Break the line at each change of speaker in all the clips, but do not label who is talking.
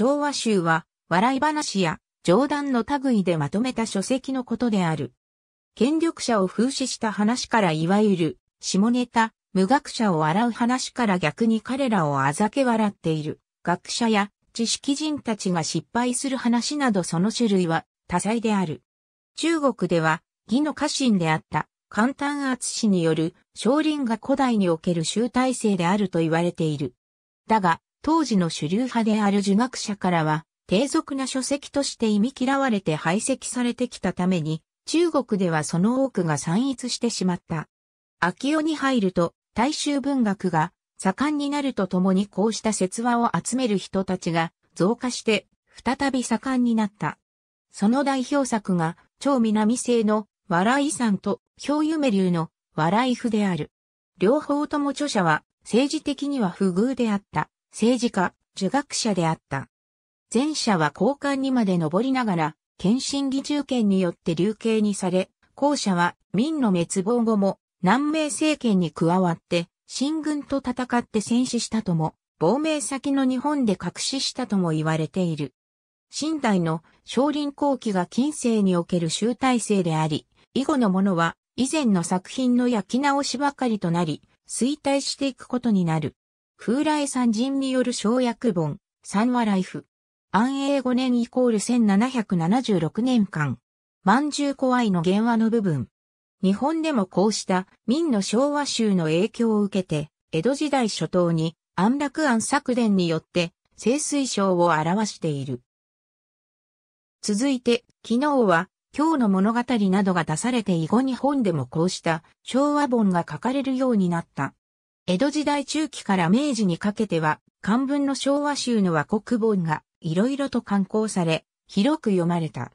昭和集は、笑い話や冗談の類でまとめた書籍のことである。権力者を風刺した話からいわゆる、下ネタ、無学者を笑う話から逆に彼らをあざけ笑っている、学者や知識人たちが失敗する話などその種類は多彩である。中国では、義の家臣であった、簡単厚氏による、少林が古代における集大成であると言われている。だが、当時の主流派である儒学者からは、低俗な書籍として忌み嫌われて排斥されてきたために、中国ではその多くが散逸してしまった。秋代に入ると、大衆文学が盛んになるとともにこうした説話を集める人たちが増加して、再び盛んになった。その代表作が、超南西の笑いさんと、氷夢流の笑い譜である。両方とも著者は、政治的には不遇であった。政治家、儒学者であった。前者は高官にまで上りながら、献身義術権によって流刑にされ、後者は民の滅亡後も南明政権に加わって、新軍と戦って戦死したとも、亡命先の日本で隠ししたとも言われている。新代の少林後期が近世における集大成であり、以後のものは以前の作品の焼き直しばかりとなり、衰退していくことになる。風来山人による小薬本、三話ライフ。安永5年イコール1776年間。万獣怖いの原話の部分。日本でもこうした明の昭和集の影響を受けて、江戸時代初頭に安楽庵作伝によって清水省を表している。続いて、昨日は、今日の物語などが出されて以後日本でもこうした昭和本が書かれるようになった。江戸時代中期から明治にかけては、漢文の昭和集の和国本がいろいろと刊行され、広く読まれた。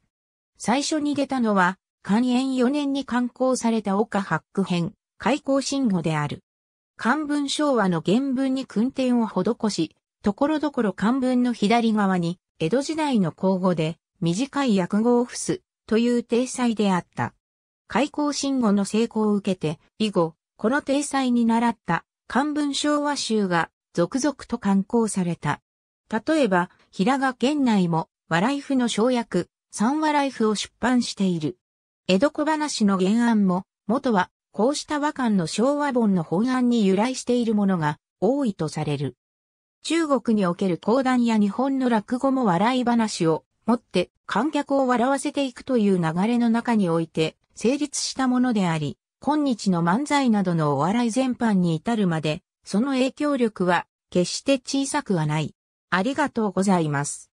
最初に出たのは、寛延4年に刊行された岡八九編、開口信号である。漢文昭和の原文に訓典を施し、ところどころ漢文の左側に、江戸時代の口語で、短い訳語を付す、という体裁であった。開口信号の成功を受けて、以後、この体裁に習った漢文昭和集が続々と刊行された。例えば、平賀源内も、和ライフの省略、三和ライフを出版している。江戸小話の原案も、元は、こうした和漢の昭和本の本案に由来しているものが多いとされる。中国における講談や日本の落語も笑い話を持って観客を笑わせていくという流れの中において成立したものであり、今日の漫才などのお笑い全般に至るまで、その影響力は決して小さくはない。ありがとうございます。